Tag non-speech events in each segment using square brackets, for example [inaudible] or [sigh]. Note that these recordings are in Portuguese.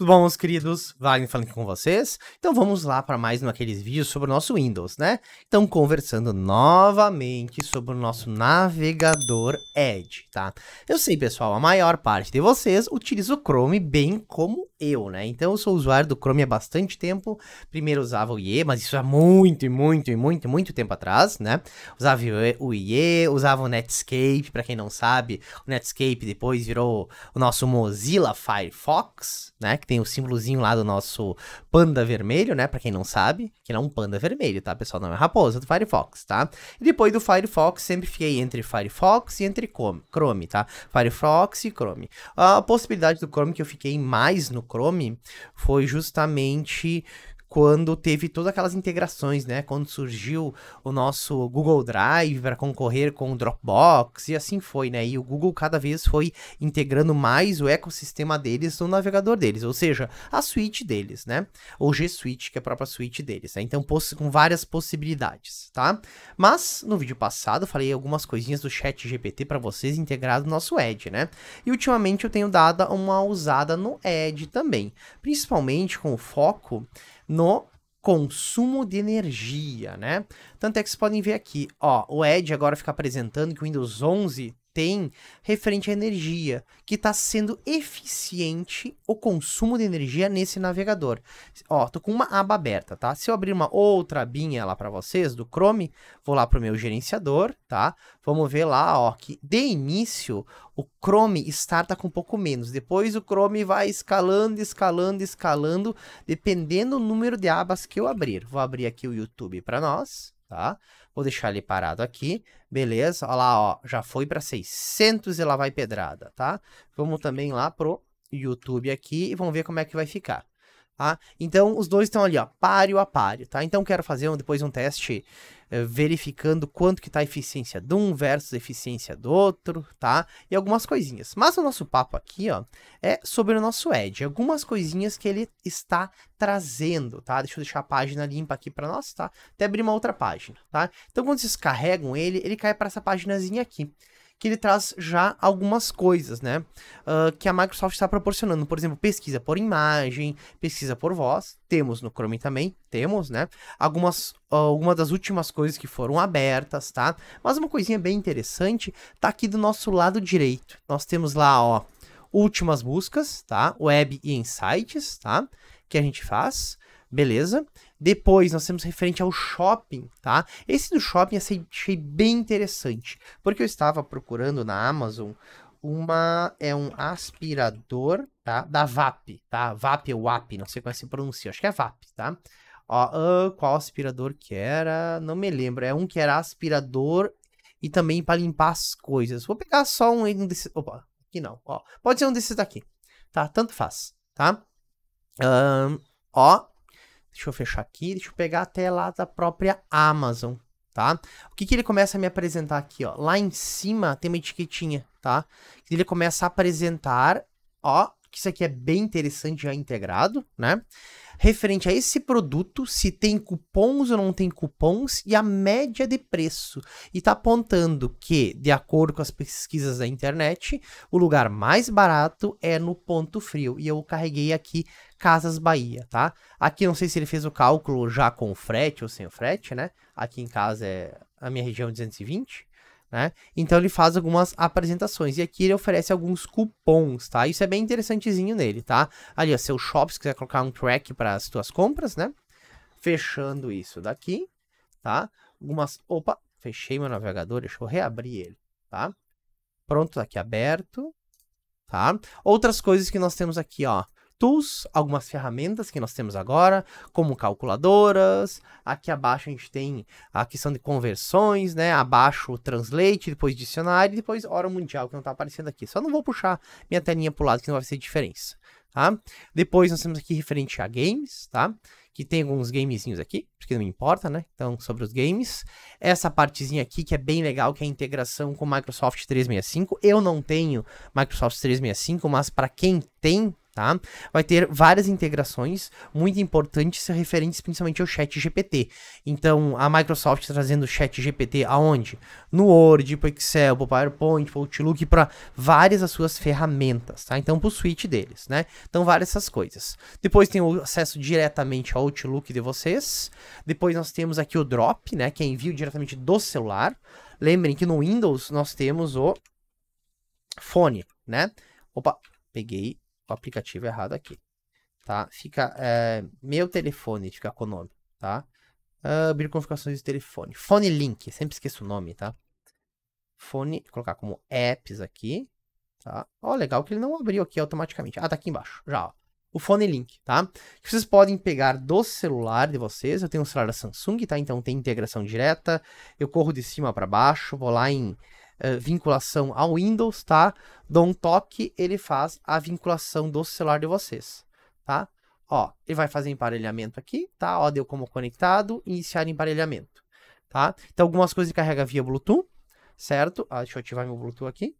Tudo bom, meus queridos? Wagner falando com vocês. Então vamos lá para mais um daqueles vídeos sobre o nosso Windows, né? Então conversando novamente sobre o nosso navegador Edge, tá? Eu sei, pessoal, a maior parte de vocês utiliza o Chrome bem como eu, né? Então eu sou usuário do Chrome há bastante tempo. Primeiro usava o IE, mas isso há muito, muito, muito, muito tempo atrás, né? Usava o IE, usava o Netscape, para quem não sabe, o Netscape depois virou o nosso Mozilla Firefox, né? Que tem o símbolozinho lá do nosso panda vermelho, né? Para quem não sabe, que não é um panda vermelho, tá, pessoal? Não é raposa, é do Firefox, tá? E depois do Firefox sempre fiquei entre Firefox e entre Chrome, tá? Firefox e Chrome. A possibilidade do Chrome que eu fiquei mais no Chrome foi justamente quando teve todas aquelas integrações, né? Quando surgiu o nosso Google Drive para concorrer com o Dropbox e assim foi, né? E o Google cada vez foi integrando mais o ecossistema deles no navegador deles, ou seja, a suite deles, né? Ou G Suite, que é a própria suite deles, né? Então, com várias possibilidades, tá? Mas no vídeo passado eu falei algumas coisinhas do Chat GPT para vocês integrado no nosso Edge, né? E ultimamente eu tenho dado uma usada no Edge também, principalmente com o foco no consumo de energia, né? Tanto é que vocês podem ver aqui, ó, o Ed agora fica apresentando que o Windows 11 tem referente à energia, que está sendo eficiente o consumo de energia nesse navegador. Ó, tô com uma aba aberta, tá? Se eu abrir uma outra abinha lá para vocês do Chrome, vou lá pro meu gerenciador, tá? Vamos ver lá, ó, que de início o Chrome starta com um pouco menos, depois o Chrome vai escalando, escalando, escalando, dependendo do número de abas que eu abrir. Vou abrir aqui o YouTube para nós tá? Vou deixar ele parado aqui, beleza? Olha lá, ó, já foi para 600 e lá vai pedrada, tá? Vamos também lá pro YouTube aqui e vamos ver como é que vai ficar. Tá? Então, os dois estão ali, ó, páreo a páreo, tá? Então, quero fazer um, depois um teste eh, verificando quanto que tá a eficiência de um versus a eficiência do outro, tá? E algumas coisinhas. Mas o nosso papo aqui, ó, é sobre o nosso Ed. Algumas coisinhas que ele está trazendo, tá? Deixa eu deixar a página limpa aqui para nós, tá? Até abrir uma outra página, tá? Então, quando vocês carregam ele, ele cai para essa paginazinha aqui que ele traz já algumas coisas, né? Uh, que a Microsoft está proporcionando. Por exemplo, pesquisa por imagem, pesquisa por voz. Temos no Chrome também, temos, né? Algumas, uh, das últimas coisas que foram abertas, tá? Mas uma coisinha bem interessante tá aqui do nosso lado direito. Nós temos lá, ó, últimas buscas, tá? Web e insights, tá? que a gente faz, beleza? Depois nós temos referente ao shopping, tá? Esse do shopping eu achei bem interessante, porque eu estava procurando na Amazon uma é um aspirador, tá? Da VAP, tá? VAP ou WAP, não sei como é que se pronuncia, acho que é VAP, tá? Ó, uh, qual aspirador que era? Não me lembro. É um que era aspirador e também para limpar as coisas. Vou pegar só um, um desses. Opa, aqui não. Ó, pode ser um desses daqui, tá? Tanto faz, tá? Um, ó, deixa eu fechar aqui, deixa eu pegar até lá da própria Amazon, tá? O que, que ele começa a me apresentar aqui, ó? Lá em cima tem uma etiquetinha, tá? Ele começa a apresentar, ó, que isso aqui é bem interessante já integrado, né? referente a esse produto, se tem cupons ou não tem cupons e a média de preço. E está apontando que, de acordo com as pesquisas da internet, o lugar mais barato é no ponto frio. E eu carreguei aqui Casas Bahia, tá? Aqui não sei se ele fez o cálculo já com frete ou sem frete, né? Aqui em casa é a minha região 220. É né? Então ele faz algumas apresentações e aqui ele oferece alguns cupons, tá? Isso é bem interessantezinho nele, tá? Ali, ó, seu shop, se quiser colocar um track para as suas compras, né? Fechando isso daqui, tá? Algumas, opa, fechei meu navegador, deixa eu reabrir ele, tá? Pronto, tá aqui aberto, tá? Outras coisas que nós temos aqui, ó algumas ferramentas que nós temos agora, como calculadoras. Aqui abaixo a gente tem a questão de conversões, né? Abaixo translate, depois dicionário depois hora mundial, que não está aparecendo aqui. Só não vou puxar minha telinha para o lado que não vai ser diferença, tá? Depois nós temos aqui referente a games, tá? que tem alguns gamezinhos aqui, porque não me importa, né? Então, sobre os games. Essa partezinha aqui que é bem legal, que é a integração com Microsoft 365. Eu não tenho Microsoft 365, mas para quem tem, tá? Vai ter várias integrações muito importantes referentes principalmente ao Chat GPT. Então, a Microsoft tá trazendo o Chat GPT aonde? No Word, para Excel, para PowerPoint, para Outlook, para várias as suas ferramentas, tá? Então, para o suite deles, né? Então, várias essas coisas. Depois tem o acesso diretamente ao Outlook de vocês. Depois nós temos aqui o Drop, né, que é envio diretamente do celular. Lembrem que no Windows nós temos o fone, né? Opa, peguei o aplicativo errado aqui, tá? Fica é, meu telefone, fica com o nome, tá? Uh, ah, abrir configurações de telefone. Fone Link, sempre esqueço o nome, tá? Fone, colocar como apps aqui, tá? Ó, legal que ele não abriu aqui automaticamente. Ah, tá aqui embaixo, já, ó. O Fone Link, tá? Que vocês podem pegar do celular de vocês. Eu tenho um celular da Samsung, tá? Então tem integração direta. Eu corro de cima para baixo, vou lá em eh, vinculação ao Windows, tá? Dou um toque, ele faz a vinculação do celular de vocês, tá? Ó, ele vai fazer emparelhamento aqui, tá? Ó, deu como conectado, iniciar emparelhamento, tá? Então, algumas coisas ele carrega via Bluetooth, certo? Ah, deixa eu ativar meu Bluetooth aqui.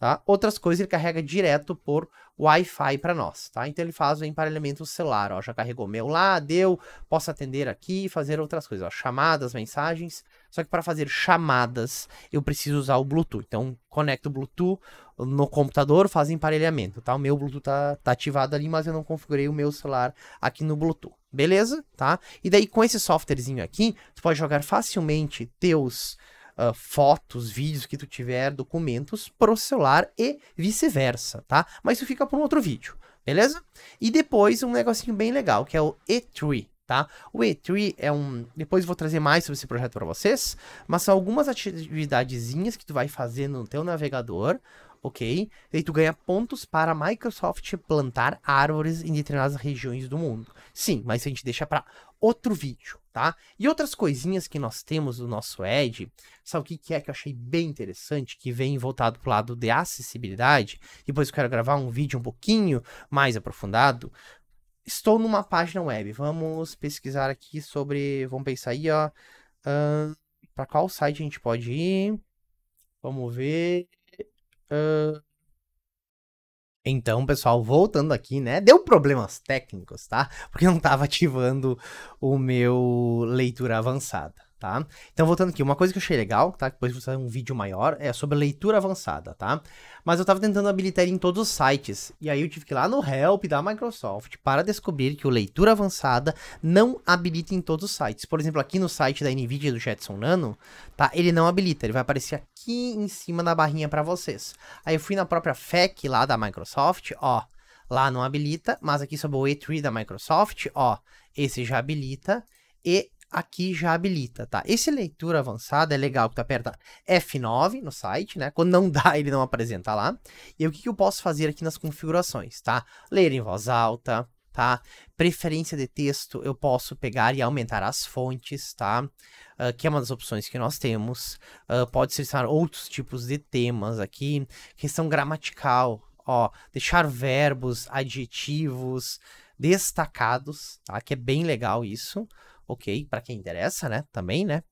Tá? Outras coisas ele carrega direto por Wi-Fi para nós, tá? Então ele faz o emparelhamento celular, ó, já carregou meu lá, deu, posso atender aqui, fazer outras coisas, ó, chamadas, mensagens, só que para fazer chamadas, eu preciso usar o Bluetooth. Então, conecto o Bluetooth no computador, faz emparelhamento, tá? O meu Bluetooth tá, tá ativado ali, mas eu não configurei o meu celular aqui no Bluetooth. Beleza? Tá? E daí, com esse softwarezinho aqui, tu pode jogar facilmente teus... Uh, fotos, vídeos que tu tiver, documentos pro celular e vice-versa, tá? Mas isso fica para um outro vídeo, beleza? E depois um negocinho bem legal, que é o E3 tá? O E3 é um... Depois vou trazer mais sobre esse projeto para vocês, mas são algumas atividadezinhas que tu vai fazer no teu navegador, ok? E tu ganha pontos para a Microsoft plantar árvores em determinadas regiões do mundo. Sim, mas a gente deixa para outro vídeo, tá? E outras coisinhas que nós temos no nosso Edge, sabe o que, que é que eu achei bem interessante, que vem voltado para o lado de acessibilidade, depois eu quero gravar um vídeo um pouquinho mais aprofundado Estou numa página web. Vamos pesquisar aqui sobre. Vamos pensar aí, ó. Uh, para qual site a gente pode ir? Vamos ver. Uh... Então, pessoal, voltando aqui, né? Deu problemas técnicos, tá? Porque eu não estava ativando o meu leitura avançada tá? Então, voltando aqui, uma coisa que eu achei legal, tá? Depois vou fazer um vídeo maior, é sobre leitura avançada, tá? Mas eu tava tentando habilitar ele em todos os sites, e aí eu tive que ir lá no help da Microsoft para descobrir que o leitura avançada não habilita em todos os sites. Por exemplo, aqui no site da NVIDIA do Jetson Nano, tá? Ele não habilita, ele vai aparecer aqui em cima na barrinha para vocês. Aí eu fui na própria FAQ lá da Microsoft, ó, lá não habilita, mas aqui sobre o E3 da Microsoft, ó, esse já habilita, e aqui já habilita, tá? Esse leitura avançada é legal que tu tá aperta F9 no site, né? Quando não [laughs] dá, ele não apresenta lá. E o que, que eu posso fazer aqui nas configurações, tá? Ler em voz alta, tá? Preferência de texto, eu posso pegar e aumentar as fontes, tá? Uh, que é uma das opções que nós temos. Uh, pode selecionar outros tipos de temas aqui. Questão gramatical, ó. Deixar verbos, adjetivos destacados, tá? Que é bem legal isso ok, para quem interessa, né? Também, né?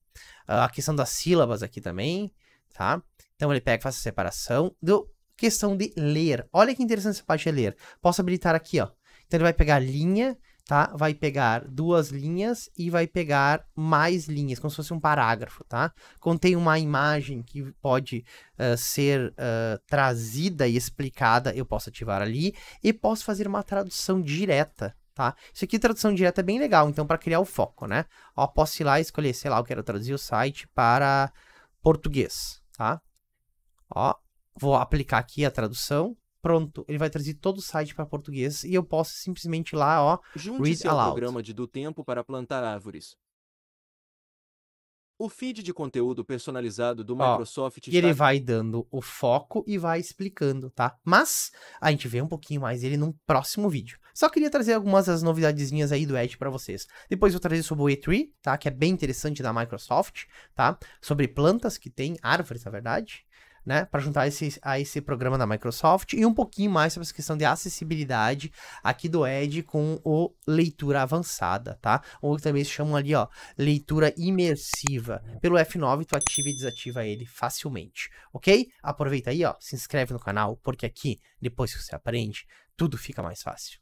a questão das sílabas aqui também, tá? Então ele pega e faz a separação. Do questão de ler. Olha que interessante essa parte de ler. Posso habilitar aqui, ó. Então ele vai pegar linha, tá? Vai pegar duas linhas e vai pegar mais linhas, como se fosse um parágrafo, tá? Contém uma imagem que pode uh, ser uh, trazida e explicada, eu posso ativar ali. E posso fazer uma tradução direta tá? Isso aqui, tradução direta, é bem legal, então, para criar o foco, né? Ó, posso ir lá e escolher, sei lá, eu quero traduzir o site para português, tá? Ó, vou aplicar aqui a tradução, pronto, ele vai trazer todo o site para português e eu posso simplesmente ir lá, ó, Junte read ao programa de do tempo para plantar árvores. O feed de conteúdo personalizado do Microsoft. Ó, e ele vai dando o foco e vai explicando, tá? Mas a gente vê um pouquinho mais ele num próximo vídeo. Só queria trazer algumas das novidadezinhas aí do Edge para vocês. Depois vou trazer sobre o E3, tá? Que é bem interessante da Microsoft, tá? Sobre plantas que tem, árvores, na verdade né, para juntar esse, a esse programa da Microsoft e um pouquinho mais sobre essa questão de acessibilidade aqui do Edge com o leitura avançada, tá? Ou também se chamam ali, ó, leitura imersiva. Pelo F9 tu ativa e desativa ele facilmente, ok? Aproveita aí, ó, se inscreve no canal, porque aqui, depois que você aprende, tudo fica mais fácil.